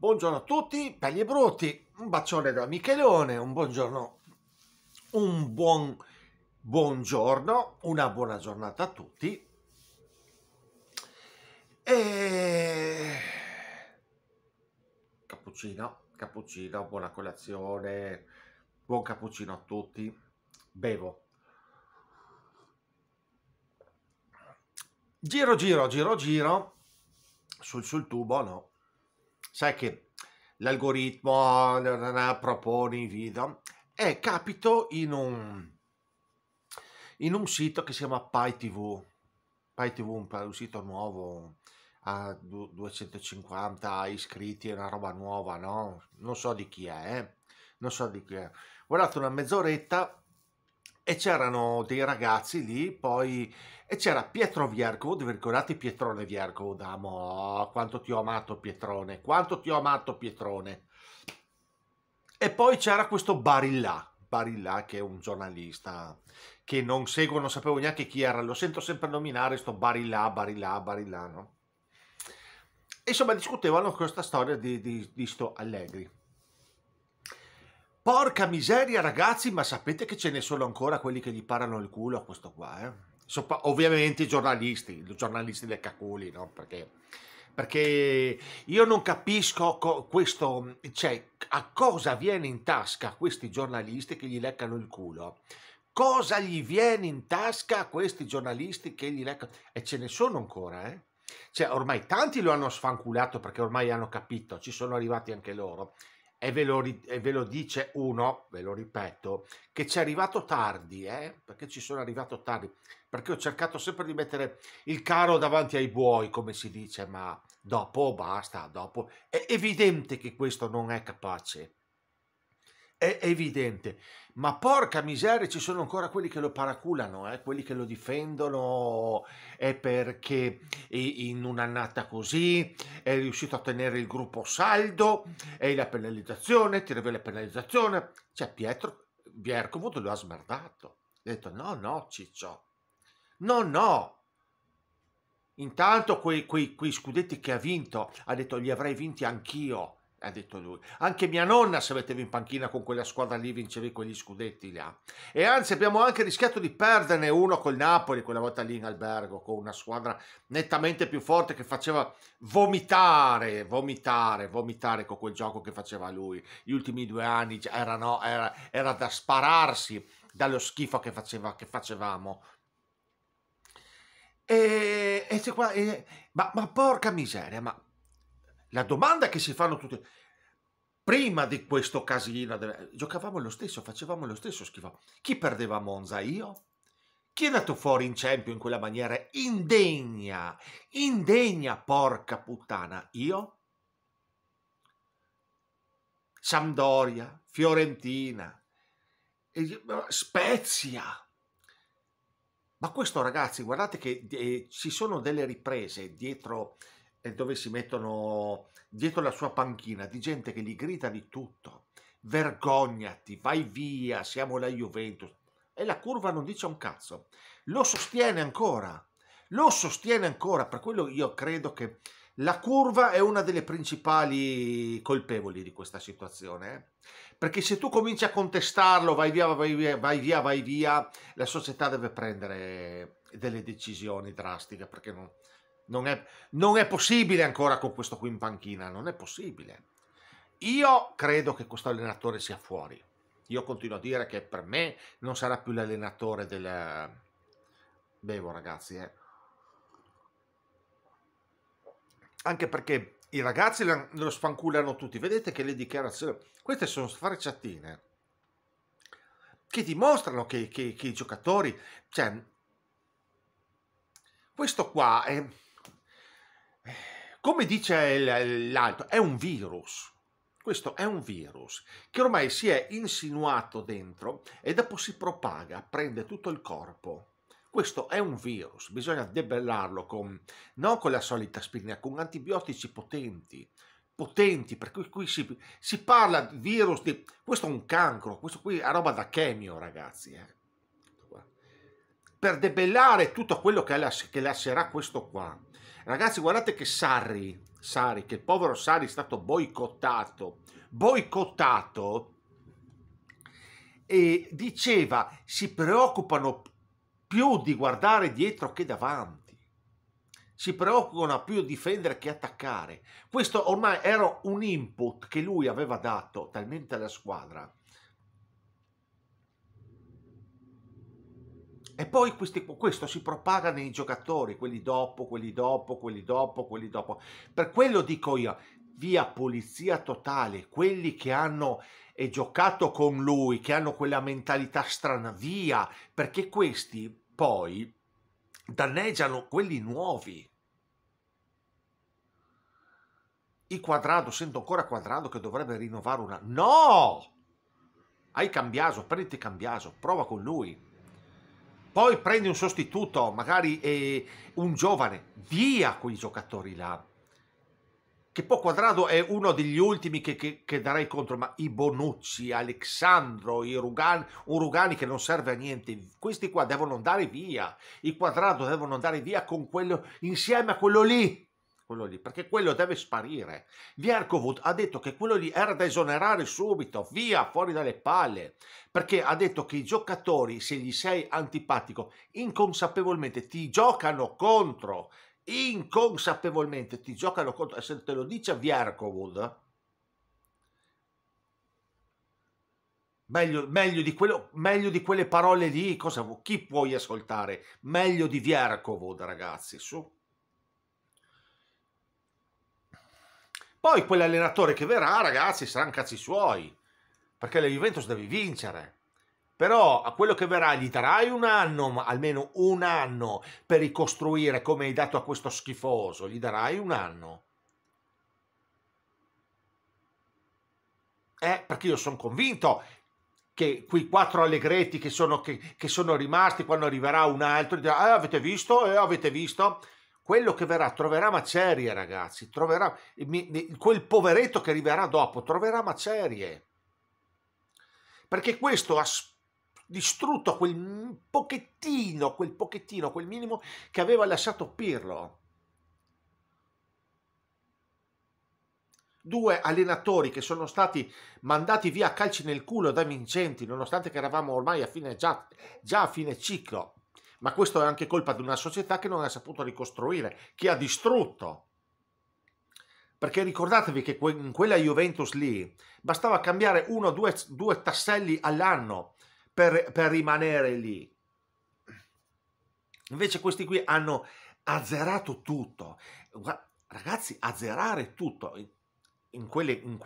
Buongiorno a tutti, belli e brutti, un bacione da Michelone, un buongiorno, un buon buongiorno, una buona giornata a tutti. E... Cappuccino, cappuccino, buona colazione, buon cappuccino a tutti, bevo. Giro, giro, giro, giro, sul, sul tubo no sai che l'algoritmo propone i video e capito in un, in un sito che si chiama PyTV, PyTV è un sito nuovo, ha 250 iscritti, è una roba nuova, no? Non so di chi è, eh? non so di chi è. Guardate una mezz'oretta e c'erano dei ragazzi lì, poi e c'era Pietro Viercovo, vi ricordate Pietrone Viercovo, damo, oh, quanto ti ho amato Pietrone, quanto ti ho amato Pietrone. E poi c'era questo Barilla, Barilla che è un giornalista che non seguo, non sapevo neanche chi era, lo sento sempre nominare, sto Barilla, Barilla, Barilla, no? insomma discutevano questa storia di, di, di sto Allegri. Porca miseria ragazzi, ma sapete che ce ne sono ancora quelli che gli parano il culo a questo qua, eh? Soppa ovviamente i giornalisti, i giornalisti del caculi, no? Perché, perché io non capisco questo, cioè a cosa viene in tasca questi giornalisti che gli leccano il culo. Cosa gli viene in tasca a questi giornalisti che gli leccano? E ce ne sono ancora, eh? Cioè, ormai tanti lo hanno sfanculato perché ormai hanno capito, ci sono arrivati anche loro e ve lo, e ve lo dice uno, ve lo ripeto, che ci è arrivato tardi, eh? perché ci sono arrivato tardi, perché ho cercato sempre di mettere il caro davanti ai buoi, come si dice, ma dopo basta, dopo. È evidente che questo non è capace è evidente. Ma porca miseria, ci sono ancora quelli che lo paraculano, eh? quelli che lo difendono è perché in un'annata così è riuscito a tenere il gruppo saldo, e la penalizzazione, tira via la penalizzazione. Cioè Pietro Viercovo lo ha smerdato. Ha detto no, no, Ciccio, no, no. Intanto quei, quei, quei scudetti che ha vinto, ha detto li avrei vinti anch'io ha detto lui. Anche mia nonna se mettevi in panchina con quella squadra lì vincevi quegli scudetti là. E anzi abbiamo anche rischiato di perderne uno col Napoli quella volta lì in albergo con una squadra nettamente più forte che faceva vomitare, vomitare, vomitare con quel gioco che faceva lui. Gli ultimi due anni era, era, era da spararsi dallo schifo che, faceva, che facevamo. E, e, qua, e ma, ma porca miseria, ma la domanda che si fanno tutti, prima di questo casino, giocavamo lo stesso, facevamo lo stesso schifo. Chi perdeva Monza? Io? Chi è andato fuori in Champions in quella maniera indegna, indegna, porca puttana? Io? Sampdoria, Fiorentina, Spezia. Ma questo ragazzi, guardate che eh, ci sono delle riprese dietro e dove si mettono dietro la sua panchina di gente che gli grida di tutto. Vergognati, vai via, siamo la Juventus. E la curva non dice un cazzo. Lo sostiene ancora. Lo sostiene ancora. Per quello io credo che la curva è una delle principali colpevoli di questa situazione, eh? perché se tu cominci a contestarlo, vai via, vai via, vai via, vai via, la società deve prendere delle decisioni drastiche, perché non, non è, non è possibile ancora con questo qui in panchina, non è possibile. Io credo che questo allenatore sia fuori. Io continuo a dire che per me non sarà più l'allenatore del... Bevo ragazzi, eh. Anche perché i ragazzi lo sfanculano tutti. Vedete che le dichiarazioni... Queste sono sfrecciatine che dimostrano che, che, che i giocatori... Cioè, questo qua è come dice l'altro, è un virus. Questo è un virus che ormai si è insinuato dentro e dopo si propaga, prende tutto il corpo. Questo è un virus, bisogna debellarlo con, non con la solita spina, con antibiotici potenti, potenti, per cui qui si, si, parla di virus, di, questo è un cancro, questo qui è roba da chemio ragazzi. Eh per debellare tutto quello che, che lascerà questo qua. Ragazzi, guardate che Sarri, Sarri, che povero Sarri è stato boicottato, boicottato, e diceva si preoccupano più di guardare dietro che davanti, si preoccupano più di difendere che attaccare. Questo ormai era un input che lui aveva dato talmente alla squadra E poi questi, questo si propaga nei giocatori, quelli dopo, quelli dopo, quelli dopo, quelli dopo. Per quello dico io, via pulizia totale, quelli che hanno eh, giocato con lui, che hanno quella mentalità strana, via, perché questi poi danneggiano quelli nuovi. I quadrado, sento ancora quadrado che dovrebbe rinnovare una... No! Hai cambiato, prendi cambiato, prova con lui poi prendi un sostituto, magari eh, un giovane, via quei giocatori là. Che poi Quadrado è uno degli ultimi che, che, che darei contro, ma i Bonucci, Alexandro, i Rugani, un Rugani che non serve a niente, questi qua devono andare via, i Quadrado devono andare via quello, insieme a quello lì, quello lì, perché quello deve sparire. Vierkovut ha detto che quello lì era da esonerare subito, via, fuori dalle palle, perché ha detto che i giocatori, se gli sei antipatico, inconsapevolmente ti giocano contro, inconsapevolmente ti giocano contro, e se te lo dice Vierkovut, Meglio, meglio, di quello, meglio, di quelle parole lì, cosa, chi puoi ascoltare? Meglio di Vierkovod, ragazzi, su. Poi quell'allenatore che verrà, ragazzi, saranno cazzi suoi, perché la Juventus deve vincere. Però a quello che verrà gli darai un anno, almeno un anno, per ricostruire come hai dato a questo schifoso. Gli darai un anno. Eh, perché io sono convinto che quei quattro allegretti che sono, che, che sono rimasti quando arriverà un altro, dirà, eh, avete visto, eh, avete visto, quello che verrà troverà macerie, ragazzi. Troverà, quel poveretto che arriverà dopo troverà macerie. Perché questo ha distrutto quel pochettino, quel pochettino, quel minimo che aveva lasciato Pirlo. due allenatori che sono stati mandati via a calci nel culo da vincenti, nonostante che eravamo ormai a fine, già, già a fine ciclo, ma questo è anche colpa di una società che non ha saputo ricostruire, che ha distrutto. Perché ricordatevi che in quella Juventus lì bastava cambiare uno o due, due, tasselli all'anno per, per rimanere lì. Invece questi qui hanno azzerato tutto. Ragazzi, azzerare tutto in, in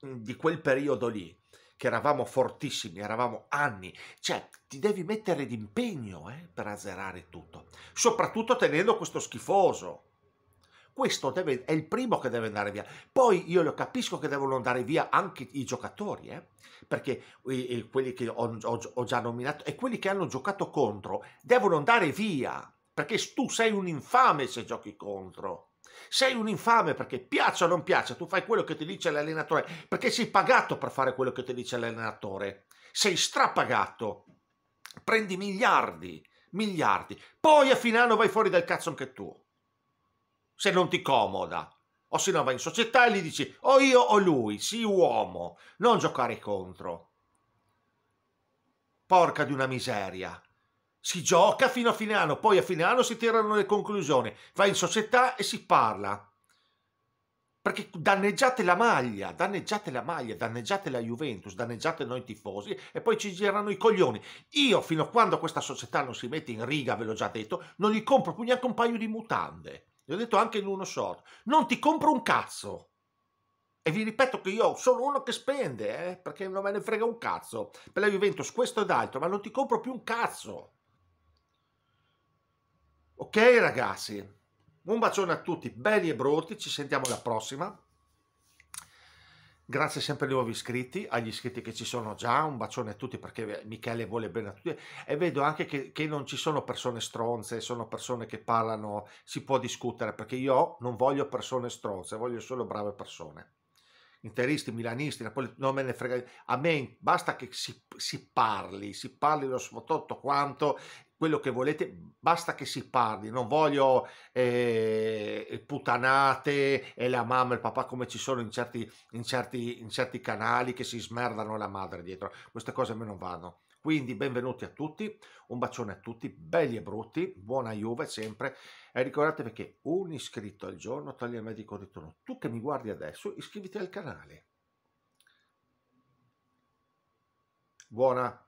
in, di quel periodo lì che eravamo fortissimi, eravamo anni, cioè ti devi mettere d'impegno eh, per azzerare tutto, soprattutto tenendo questo schifoso. Questo deve, è il primo che deve andare via. Poi io lo capisco che devono andare via anche i giocatori, eh, perché e, e quelli che ho, ho, ho già nominato e quelli che hanno giocato contro devono andare via, perché tu sei un infame se giochi contro sei un infame perché piaccia o non piaccia, tu fai quello che ti dice l'allenatore, perché sei pagato per fare quello che ti dice l'allenatore. Sei strapagato. Prendi miliardi, miliardi. Poi a fine anno vai fuori dal cazzo anche tu. Se non ti comoda. O se no vai in società e gli dici o io o lui, sii uomo, non giocare contro. Porca di una miseria si gioca fino a fine anno, poi a fine anno si tirano le conclusioni, va in società e si parla. Perché danneggiate la maglia, danneggiate la maglia, danneggiate la Juventus, danneggiate noi tifosi e poi ci girano i coglioni. Io, fino a quando questa società non si mette in riga, ve l'ho già detto, non gli compro più neanche un paio di mutande. Gli ho detto anche in uno short, non ti compro un cazzo. E vi ripeto che io sono uno che spende, eh, perché non me ne frega un cazzo. Per la Juventus questo ed altro, ma non ti compro più un cazzo. Ok ragazzi, un bacione a tutti, belli e brutti, ci sentiamo alla prossima. Grazie sempre ai nuovi iscritti, agli iscritti che ci sono già, un bacione a tutti perché Michele vuole bene a tutti e vedo anche che, che non ci sono persone stronze, sono persone che parlano, si può discutere perché io non voglio persone stronze, voglio solo brave persone. Interisti, milanisti, napolitani, non me ne frega. A me basta che si, si parli, si parli lo smototto quanto quello che volete, basta che si parli, non voglio eh, putanate e la mamma e il papà come ci sono in certi, in, certi, in certi canali che si smerdano la madre dietro, queste cose a me non vanno. Quindi benvenuti a tutti, un bacione a tutti, belli e brutti, buona Juve sempre e ricordatevi che un iscritto al giorno toglie il medico ritorno. Tu che mi guardi adesso iscriviti al canale. Buona!